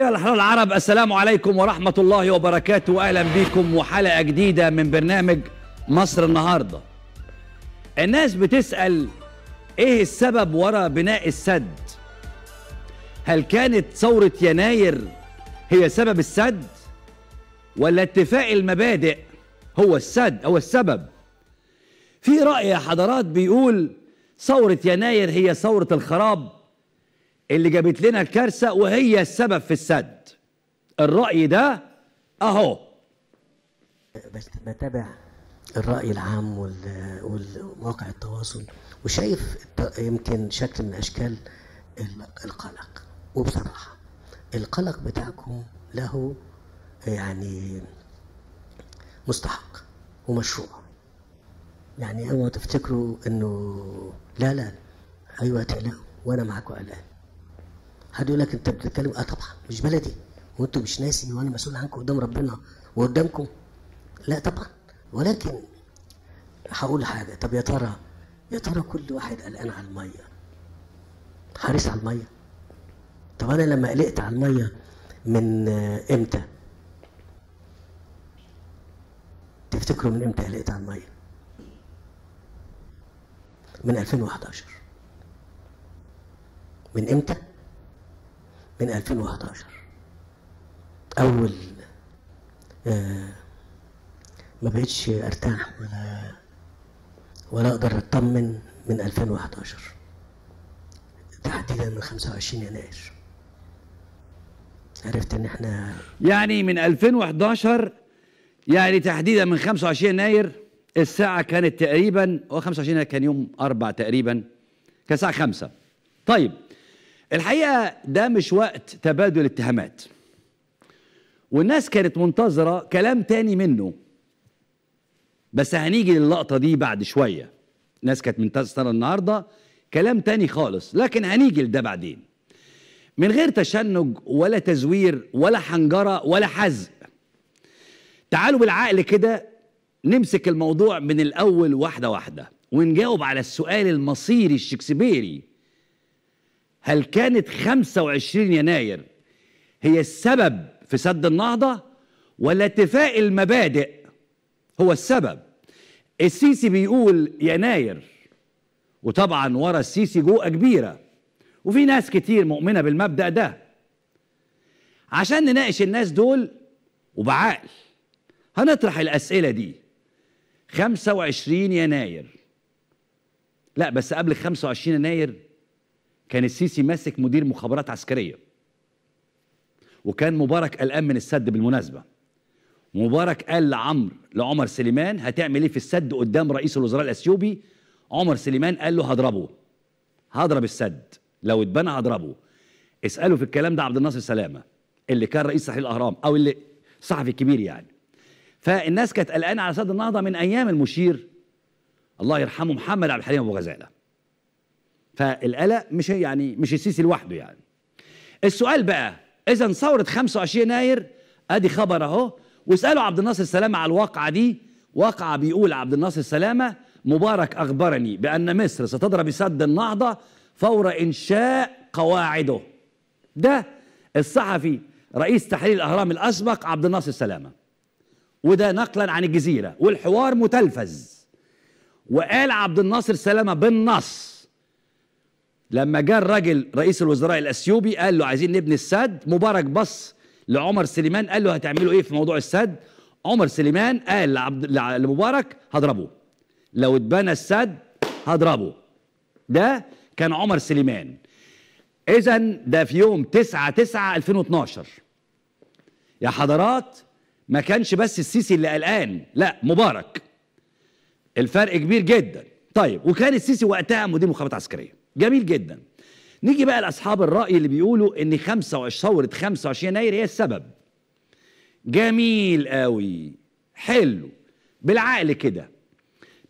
يا الأحرار العرب السلام عليكم ورحمة الله وبركاته وأهلا بكم وحلقة جديدة من برنامج مصر النهاردة الناس بتسأل إيه السبب وراء بناء السد هل كانت ثورة يناير هي سبب السد ولا اتفاق المبادئ هو السد أو السبب في رأي يا حضرات بيقول ثورة يناير هي ثورة الخراب اللي جابت لنا الكارثه وهي السبب في السد الراي ده اهو بتابع الراي العام والمواقع التواصل وشايف يمكن شكل من اشكال القلق وبصراحه القلق بتاعكم له يعني مستحق ومشروع يعني اوعوا تفتكروا انه لا لا ايوه تقلقوا وانا معاكم قلقان هتقول لك انت بتتكلم اه طبعا مش بلدي وانتوا مش ناسي وانا مسؤول عنكم قدام ربنا وقدامكم لا طبعا ولكن هقول حاجه طب يا ترى يا ترى كل واحد قلقان على الميه حريص على الميه طب انا لما قلقت على الميه من آه، امتى تفتكروا من امتى قلقت على الميه من 2011 من امتى من 2011 أول آه، ما بقتش أرتاح ولا ولا أقدر أطمن من 2011 تحديدا من 25 يناير عرفت إن إحنا يعني من 2011 يعني تحديدا من 25 يناير الساعة كانت تقريبا هو 25 يناير كان يوم أربع تقريبا كان الساعة 5 طيب الحقيقه ده مش وقت تبادل اتهامات والناس كانت منتظره كلام تاني منه بس هنيجي للقطه دي بعد شويه الناس كانت منتظره النهارده كلام تاني خالص لكن هنيجي لده بعدين من غير تشنج ولا تزوير ولا حنجره ولا حزق تعالوا بالعقل كده نمسك الموضوع من الاول واحده واحده ونجاوب على السؤال المصيري الشكسبيري هل كانت 25 يناير هي السبب في سد النهضة ولا اتفاق المبادئ هو السبب السيسي بيقول يناير وطبعا ورا السيسي جوقة كبيرة وفي ناس كتير مؤمنة بالمبدأ ده عشان نناقش الناس دول وبعقل هنطرح الأسئلة دي 25 يناير لا بس قبل 25 يناير كان السيسي ماسك مدير مخابرات عسكريه وكان مبارك قلقان من السد بالمناسبه مبارك قال لعمر لعمر سليمان هتعمل ايه في السد قدام رئيس الوزراء الاثيوبي عمر سليمان قال له هضربه هضرب السد لو اتبنى هضربه اساله في الكلام ده عبد الناصر سلامه اللي كان رئيس صحيح الاهرام او اللي صحفي كبير يعني فالناس كانت قلقانه على سد النهضه من ايام المشير الله يرحمه محمد عبد الحليم ابو غزاله فالقلق مش يعني مش السيسي لوحده يعني السؤال بقى اذا ثوره 25 يناير ادي خبر اهو واسالوا عبد الناصر سلامه على الواقعه دي واقعه بيقول عبد الناصر سلامه مبارك اخبرني بان مصر ستضرب سد النهضه فور انشاء قواعده ده الصحفي رئيس تحرير الاهرام الاسبق عبد الناصر سلامه وده نقلا عن الجزيره والحوار متلفز وقال عبد الناصر سلامه بالنص لما جاء الراجل رئيس الوزراء الاثيوبي قال له عايزين نبني السد مبارك بص لعمر سليمان قال له هتعملوا ايه في موضوع السد عمر سليمان قال لعبد لمبارك هضربه لو اتبنى السد هضربه ده كان عمر سليمان اذا ده في يوم 9 9 2012 يا حضرات ما كانش بس السيسي اللي قلقان لا مبارك الفرق كبير جدا طيب وكان السيسي وقتها مدير مخابرات عسكريه جميل جدا نيجي بقى لاصحاب الراي اللي بيقولوا ان 25 ثوره 25 يناير هي السبب جميل قوي حلو بالعقل كده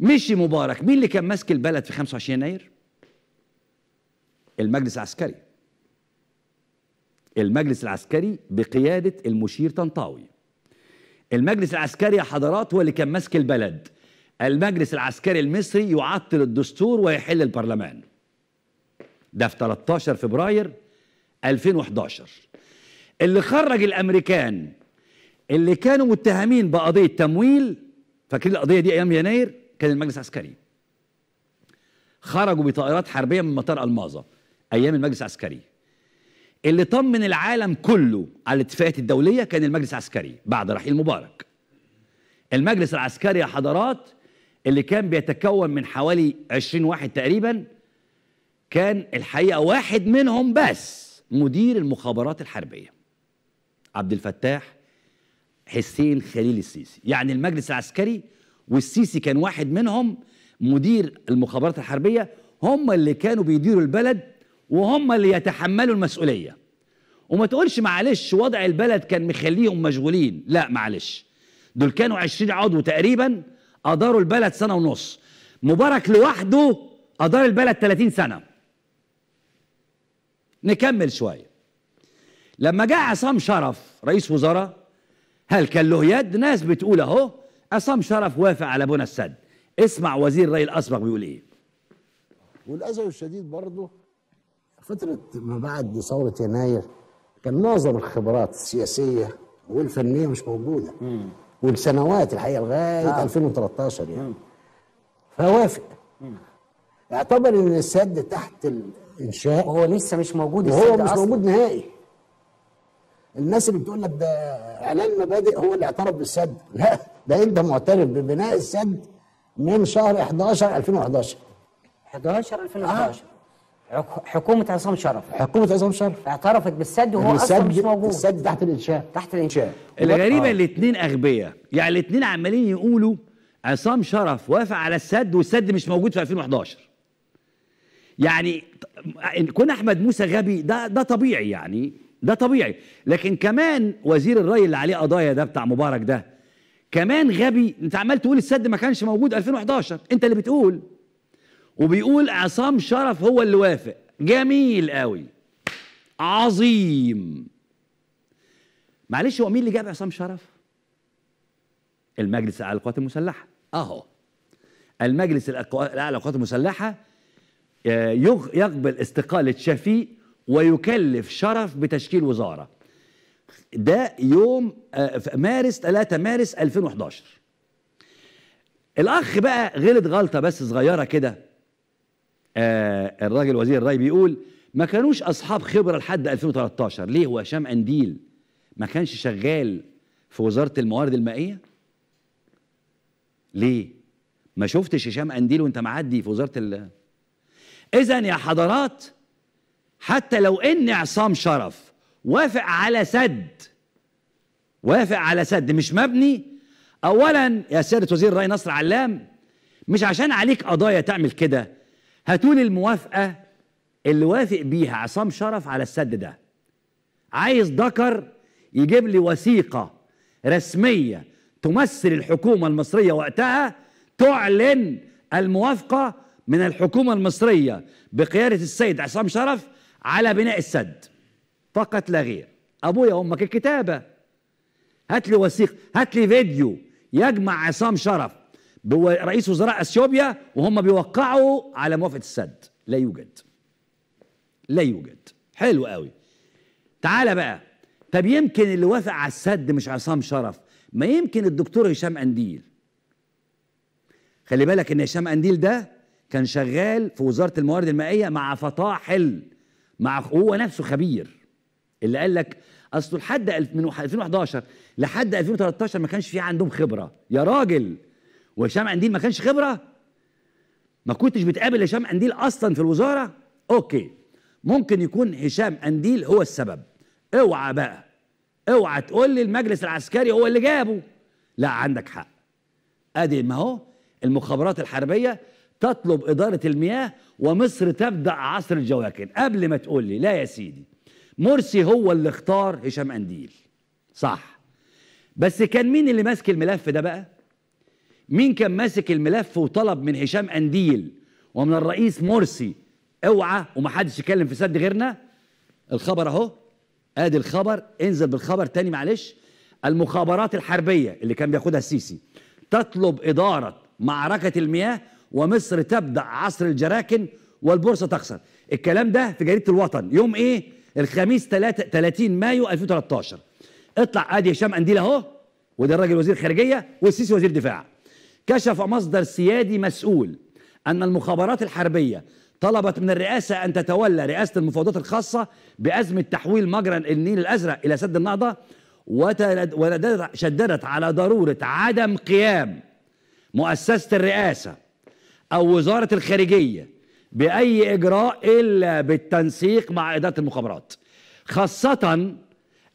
مشي مبارك مين اللي كان ماسك البلد في 25 يناير المجلس العسكري المجلس العسكري بقيادة المشير طنطاوي المجلس العسكري يا حضرات هو اللي كان ماسك البلد المجلس العسكري المصري يعطل الدستور ويحل البرلمان ده في 13 فبراير 2011 اللي خرج الامريكان اللي كانوا متهمين بقضيه تمويل فاكرين القضيه دي ايام يناير كان المجلس العسكري خرجوا بطائرات حربيه من مطار الماظه ايام المجلس العسكري اللي طمن العالم كله على الاتفاقات الدوليه كان المجلس العسكري بعد رحيل مبارك المجلس العسكري يا حضرات اللي كان بيتكون من حوالي 20 واحد تقريبا كان الحقيقه واحد منهم بس مدير المخابرات الحربيه عبد الفتاح حسين خليل السيسي يعني المجلس العسكري والسيسي كان واحد منهم مدير المخابرات الحربيه هم اللي كانوا بيديروا البلد وهم اللي يتحملوا المسؤوليه وما تقولش معلش وضع البلد كان مخليهم مشغولين لا معلش دول كانوا 20 عضو تقريبا اداروا البلد سنه ونص مبارك لوحده ادار البلد 30 سنه نكمل شوية لما جاء عصام شرف رئيس وزراء هل كان له يد ناس بتقول اهو عصام شرف وافق على بنى السد اسمع وزير الري الاسبق بيقول ايه والاسف الشديد برضه فتره ما بعد ثوره يناير كان معظم الخبرات السياسيه والفنيه مش موجوده مم. والسنوات الحقيقه لغايه نعم. آه. 2013 يعني مم. فوافق مم. اعتبر ان السد تحت انشاء وهو لسه مش موجود هو مش أصلاً. موجود نهائي الناس اللي بتقول لك ده اعلان مبادئ هو اللي اعترف بالسد لا ده انت معترف ببناء السد من شهر 11 2011 11 2011 آه. حكومه عصام شرف حكومه عصام شرف اعترفت بالسد وهو اصلا مش موجود السد تحت الانشاء تحت الانشاء الغريبه آه. الاثنين اغبياء يعني الاثنين عمالين يقولوا عصام شرف وافق على السد والسد مش موجود في 2011 يعني كون احمد موسى غبي ده ده طبيعي يعني ده طبيعي لكن كمان وزير الري اللي عليه قضايا ده بتاع مبارك ده كمان غبي انت عمال تقول السد ما كانش موجود 2011 انت اللي بتقول وبيقول عصام شرف هو اللي وافق جميل قوي عظيم معلش هو مين اللي جاب عصام شرف المجلس الاعلى للقوات المسلحه اهو المجلس الاعلى للقوات المسلحه آه، يقبل استقالة شفيق ويكلف شرف بتشكيل وزارة ده يوم آه، مارس 3 مارس 2011 الأخ بقى غلط غلطة بس صغيرة كده آه، الراجل وزير الرأي بيقول ما كانوش أصحاب خبرة لحد 2013 ليه هو هشام أنديل ما كانش شغال في وزارة الموارد المائية ليه ما شفتش هشام أنديل وانت معدي في وزارة إذا يا حضرات حتى لو إن عصام شرف وافق على سد وافق على سد مش مبني أولا يا سيادة وزير الرأي نصر علام مش عشان عليك قضايا تعمل كده هاتول الموافقة اللي وافق بيها عصام شرف على السد ده عايز ذكر يجيب لي وثيقة رسمية تمثل الحكومة المصرية وقتها تعلن الموافقة من الحكومة المصرية بقيادة السيد عصام شرف على بناء السد فقط لا غير أبويا أمك الكتابة هات لي وثيق هات لي فيديو يجمع عصام شرف رئيس وزراء اثيوبيا وهم بيوقعوا على موافقه السد لا يوجد لا يوجد حلو قوي تعالى بقى طب يمكن اللي وافق على السد مش عصام شرف ما يمكن الدكتور هشام قنديل خلي بالك ان هشام قنديل ده كان شغال في وزاره الموارد المائيه مع فطاحل حل مع هو نفسه خبير اللي قال لك اصله لحد من 2011 لحد 2013 ما كانش في عندهم خبره يا راجل وهشام قنديل ما كانش خبره ما كنتش بتقابل هشام قنديل اصلا في الوزاره اوكي ممكن يكون هشام قنديل هو السبب اوعى بقى اوعى تقول لي المجلس العسكري هو اللي جابه لا عندك حق ادي ما هو المخابرات الحربيه تطلب إدارة المياه ومصر تبدأ عصر الجواكر قبل ما تقول لي لا يا سيدي مرسي هو اللي اختار هشام أنديل صح بس كان مين اللي ماسك الملف ده بقى مين كان ماسك الملف وطلب من هشام أنديل ومن الرئيس مرسي اوعى ومحدش يتكلم في سد غيرنا الخبر اهو ادي الخبر انزل بالخبر تاني معلش المخابرات الحربيه اللي كان بياخدها السيسي تطلب اداره معركه المياه ومصر تبدأ عصر الجراكن والبورصة تخسر الكلام ده في جريدة الوطن يوم ايه الخميس 30 مايو 2013 اطلع ادي هشام قنديل اهو وده الراجل وزير خارجية والسيسي وزير دفاع كشف مصدر سيادي مسؤول أن المخابرات الحربية طلبت من الرئاسة أن تتولى رئاسة المفاوضات الخاصة بأزمة تحويل مجرى النيل الأزرق إلى سد النهضة وشددت على ضرورة عدم قيام مؤسسة الرئاسة او وزاره الخارجيه باي اجراء الا بالتنسيق مع اداره المخابرات خاصه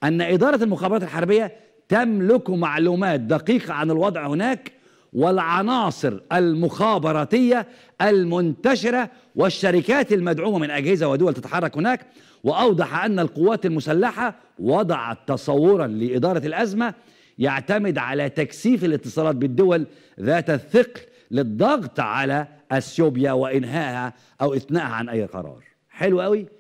ان اداره المخابرات الحربيه تملك معلومات دقيقه عن الوضع هناك والعناصر المخابراتيه المنتشره والشركات المدعومه من اجهزه ودول تتحرك هناك واوضح ان القوات المسلحه وضعت تصورا لاداره الازمه يعتمد على تكثيف الاتصالات بالدول ذات الثقل للضغط على اثيوبيا وانهائها او اثنائها عن اي قرار حلو قوي